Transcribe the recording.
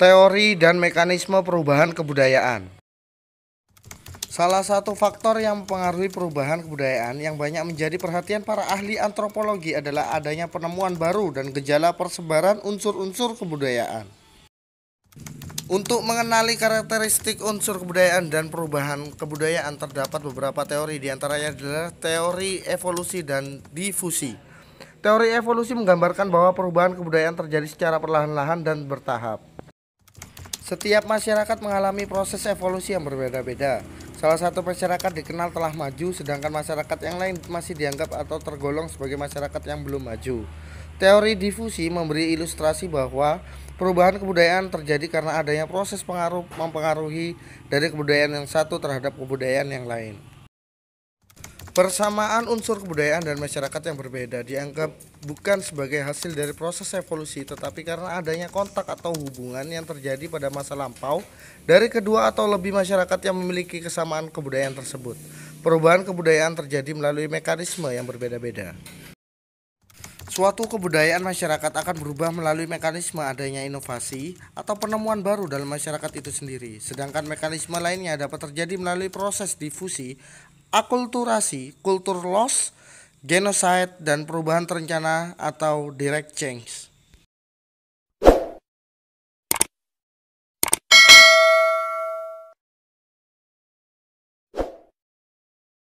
teori dan mekanisme perubahan kebudayaan. Salah satu faktor yang mempengaruhi perubahan kebudayaan yang banyak menjadi perhatian para ahli antropologi adalah adanya penemuan baru dan gejala persebaran unsur-unsur kebudayaan. Untuk mengenali karakteristik unsur kebudayaan dan perubahan kebudayaan terdapat beberapa teori diantaranya adalah teori evolusi dan difusi. Teori evolusi menggambarkan bahwa perubahan kebudayaan terjadi secara perlahan-lahan dan bertahap. Setiap masyarakat mengalami proses evolusi yang berbeda-beda. Salah satu masyarakat dikenal telah maju, sedangkan masyarakat yang lain masih dianggap atau tergolong sebagai masyarakat yang belum maju. Teori difusi memberi ilustrasi bahwa perubahan kebudayaan terjadi karena adanya proses pengaruh mempengaruhi dari kebudayaan yang satu terhadap kebudayaan yang lain. Persamaan unsur kebudayaan dan masyarakat yang berbeda dianggap bukan sebagai hasil dari proses evolusi, tetapi karena adanya kontak atau hubungan yang terjadi pada masa lampau dari kedua atau lebih masyarakat yang memiliki kesamaan kebudayaan tersebut. Perubahan kebudayaan terjadi melalui mekanisme yang berbeda-beda. Suatu kebudayaan masyarakat akan berubah melalui mekanisme adanya inovasi atau penemuan baru dalam masyarakat itu sendiri, sedangkan mekanisme lainnya dapat terjadi melalui proses difusi akulturasi, kultur loss, genocide, dan perubahan terencana atau direct change.